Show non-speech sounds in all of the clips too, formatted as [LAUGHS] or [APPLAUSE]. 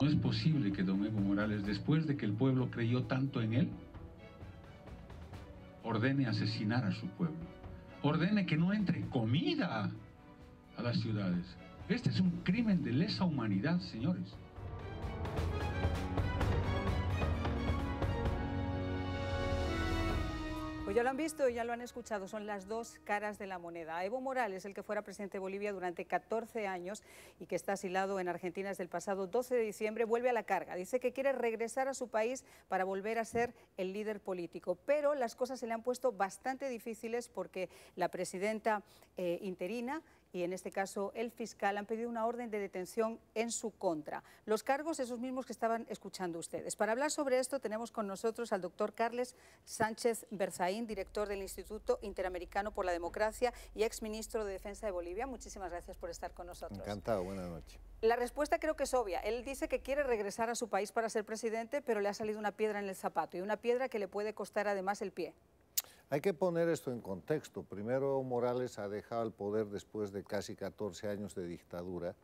No es posible que Don Evo Morales, después de que el pueblo creyó tanto en él, ordene asesinar a su pueblo. Ordene que no entre comida a las ciudades. Este es un crimen de lesa humanidad, señores. ya lo han visto y ya lo han escuchado, son las dos caras de la moneda. Evo Morales, el que fuera presidente de Bolivia durante 14 años y que está asilado en Argentina desde el pasado 12 de diciembre, vuelve a la carga. Dice que quiere regresar a su país para volver a ser el líder político. Pero las cosas se le han puesto bastante difíciles porque la presidenta eh, interina y en este caso el fiscal han pedido una orden de detención en su contra. Los cargos esos mismos que estaban escuchando ustedes. Para hablar sobre esto tenemos con nosotros al doctor Carles Sánchez Berzaín, director del Instituto Interamericano por la Democracia y exministro de Defensa de Bolivia. Muchísimas gracias por estar con nosotros. Encantado, buenas noches. La respuesta creo que es obvia. Él dice que quiere regresar a su país para ser presidente, pero le ha salido una piedra en el zapato y una piedra que le puede costar además el pie. Hay que poner esto en contexto. Primero Morales ha dejado el poder después de casi 14 años de dictadura,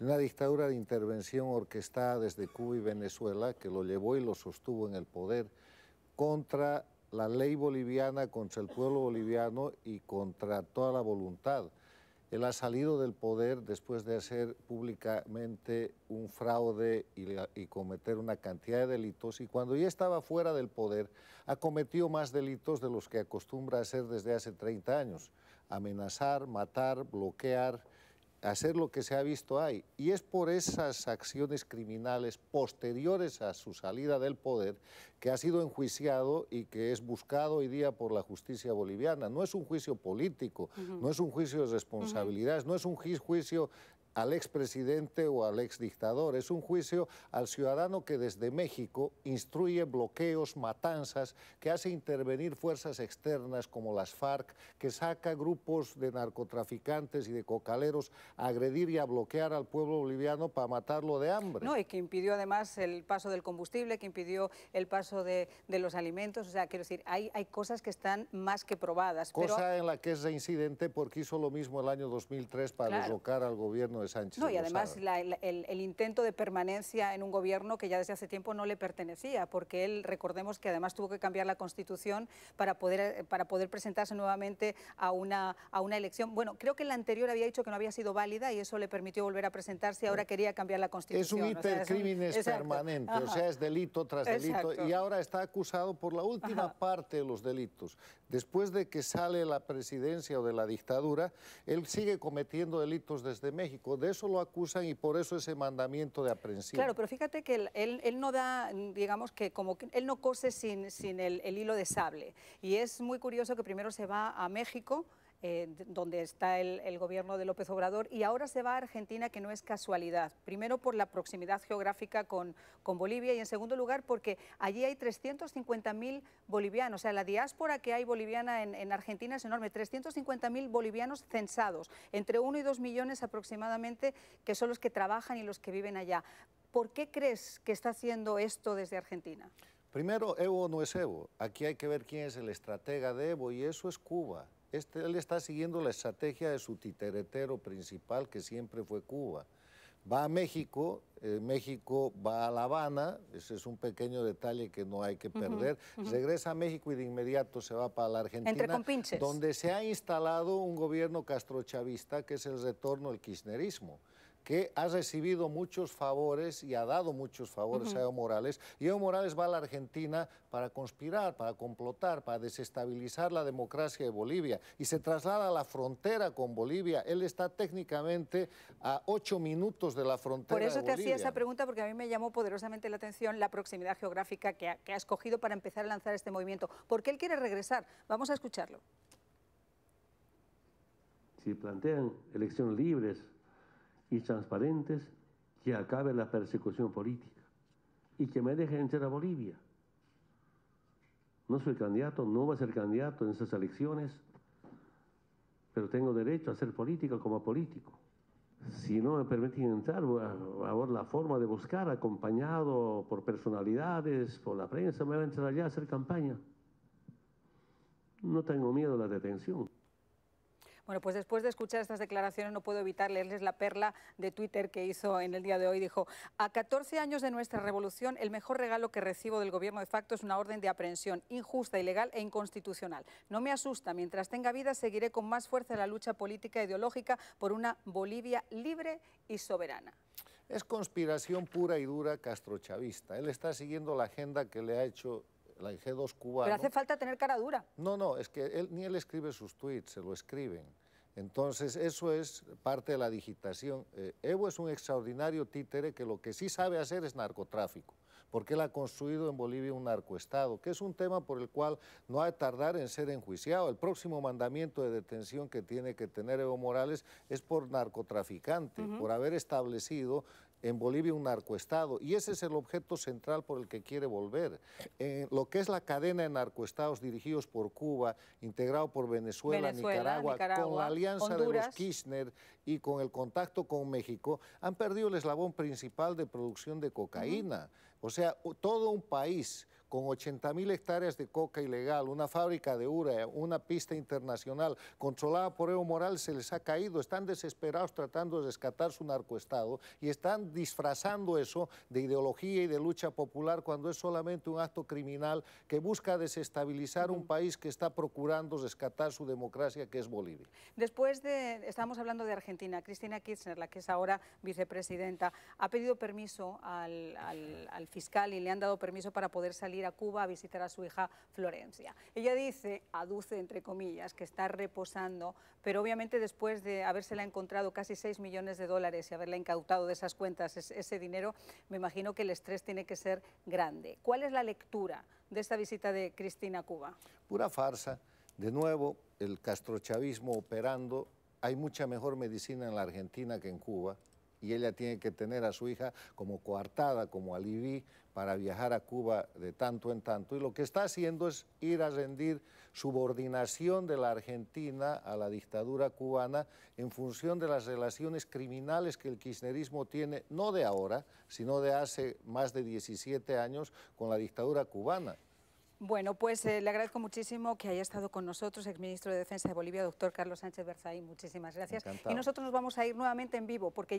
una dictadura de intervención orquestada desde Cuba y Venezuela que lo llevó y lo sostuvo en el poder contra la ley boliviana, contra el pueblo boliviano y contra toda la voluntad él ha salido del poder después de hacer públicamente un fraude y, cometer una cantidad de delitos y cuando ya estaba fuera del poder ha cometido más delitos de los que acostumbra a hacer desde hace 30 años. Amenazar, matar, bloquear, hacer lo que se ha visto ahí. Y es por esas acciones criminales posteriores a su salida del poder que ha sido enjuiciado y que es buscado hoy día por la justicia boliviana. No es un juicio político, no es un juicio de responsabilidades, no es un juicio al expresidente o al ex dictador es un juicio al ciudadano que desde México instruye bloqueos, matanzas, que hace intervenir fuerzas externas como las FARC, que saca grupos de narcotraficantes y de cocaleros a agredir y a bloquear al pueblo boliviano para matarlo de hambre. No, y que impidió además el paso del combustible, que impidió el paso de, los alimentos, o sea, quiero decir, hay, hay cosas que están más que probadas. Cosa en la que es reincidente porque hizo lo mismo el año 2003 para deslocar al gobierno Sánchez. No, y además el, intento de permanencia en un gobierno que ya desde hace tiempo no le pertenecía, porque él, recordemos que además tuvo que cambiar la constitución para poder, eh, para poder presentarse nuevamente a una, a una elección. Bueno, creo que la anterior había dicho que no había sido válida y eso le permitió volver a presentarse y ahora eh, quería cambiar la constitución. Es un hipercrímenes [LAUGHS] permanente, o sea, es delito tras delito y ahora está acusado por la última parte de los delitos. Después de que sale la presidencia o de la dictadura, él sigue cometiendo delitos desde México de eso lo acusan y por eso ese mandamiento de aprensión Claro, pero fíjate que él, él, no da, digamos que como él no cose sin, sin el, el hilo de sable. Y es muy curioso que primero se va a México, eh, donde está el, gobierno de López Obrador, y ahora se va a Argentina, que no es casualidad. Primero, por la proximidad geográfica con, con Bolivia, y en segundo lugar, porque allí hay 350.000 bolivianos. O sea, la diáspora que hay boliviana en, Argentina es enorme. 350.000 bolivianos censados, entre uno y dos millones aproximadamente, que son los que trabajan y los que viven allá. ¿Por qué crees que está haciendo esto desde Argentina? Primero, Evo no es Evo. Aquí hay que ver quién es el estratega de Evo, y eso es Cuba. Este él está siguiendo la estrategia de su titeretero principal, que siempre fue Cuba. Va a México, eh, México va a La Habana, ese es un pequeño detalle que no hay que perder. Regresa a México y de inmediato se va para la Argentina, donde se ha instalado un gobierno castrochavista que es el retorno al kirchnerismo que ha recibido muchos favores y ha dado muchos favores a Evo Morales. Y Evo Morales va a la Argentina para conspirar, para complotar, para desestabilizar la democracia de Bolivia. Y se traslada a la frontera con Bolivia. Él está técnicamente a ocho minutos de la frontera. Por eso te hacía esa pregunta, porque a mí me llamó poderosamente la atención la proximidad geográfica que ha, que ha escogido para empezar a lanzar este movimiento. ¿Por qué él quiere regresar. Vamos a escucharlo. Si plantean elecciones libres y transparentes que acabe la persecución política y que me dejen entrar a Bolivia. No soy candidato, no voy a ser candidato en esas elecciones, pero tengo derecho a ser político como político. Si no me permiten entrar, voy a, ver la forma de buscar, acompañado por personalidades, por la prensa, me voy a entrar allá a hacer campaña. No tengo miedo a la detención. Bueno, pues después de escuchar estas declaraciones no puedo evitar leerles la perla de Twitter que hizo en el día de hoy. Dijo, a 14 años de nuestra revolución, el mejor regalo que recibo del gobierno de facto es una orden de aprehensión injusta, ilegal e inconstitucional. No me asusta, mientras tenga vida seguiré con más fuerza la lucha política e ideológica por una Bolivia libre y soberana. Es conspiración pura y dura castrochavista. Él está siguiendo la agenda que le ha hecho la IG2 cubana. Pero hace falta tener cara dura. No, no, es que él, ni él escribe sus tweets, se lo escriben. Entonces, eso es parte de la digitación. Eh, Evo es un extraordinario títere que lo que sí sabe hacer es narcotráfico, porque él ha construido en Bolivia un narcoestado, que es un tema por el cual no ha de tardar en ser enjuiciado. El próximo mandamiento de detención que tiene que tener Evo Morales es por narcotraficante, por haber establecido en Bolivia un narcoestado y ese es el objeto central por el que quiere volver. Eh, lo que es la cadena de narcoestados dirigidos por Cuba, integrado por Venezuela, Nicaragua, con la alianza de los Kirchner y con el contacto con México, han perdido el eslabón principal de producción de cocaína. O sea, todo un país con 80.000 hectáreas de coca ilegal, una fábrica de urea, una pista internacional controlada por Evo Morales se les ha caído, están desesperados tratando de rescatar su narcoestado y están disfrazando eso de ideología y de lucha popular cuando es solamente un acto criminal que busca desestabilizar un país que está procurando rescatar su democracia que es Bolivia. Después de, estamos hablando de Argentina, Cristina Kirchner, la que es ahora vicepresidenta, ha pedido permiso al, al fiscal y le han dado permiso para poder salir a Cuba a visitar a su hija Florencia. Ella dice, aduce entre comillas, que está reposando, pero obviamente después de habérsela encontrado casi 6 millones de dólares y haberla incautado de esas cuentas ese dinero, me imagino que el estrés tiene que ser grande. ¿Cuál es la lectura de esta visita de Cristina a Cuba? Pura farsa. De nuevo, el castrochavismo operando. Hay mucha mejor medicina en la Argentina que en Cuba y ella tiene que tener a su hija como coartada, como aliví, para viajar a Cuba de tanto en tanto. Y lo que está haciendo es ir a rendir subordinación de la Argentina a la dictadura cubana en función de las relaciones criminales que el kirchnerismo tiene, no de ahora, sino de hace más de 17 años con la dictadura cubana. Bueno, pues eh, le agradezco muchísimo que haya estado con nosotros, ministro de Defensa de Bolivia, doctor Carlos Sánchez Berzaí. Muchísimas gracias. Y nosotros nos vamos a ir nuevamente en vivo, porque ya.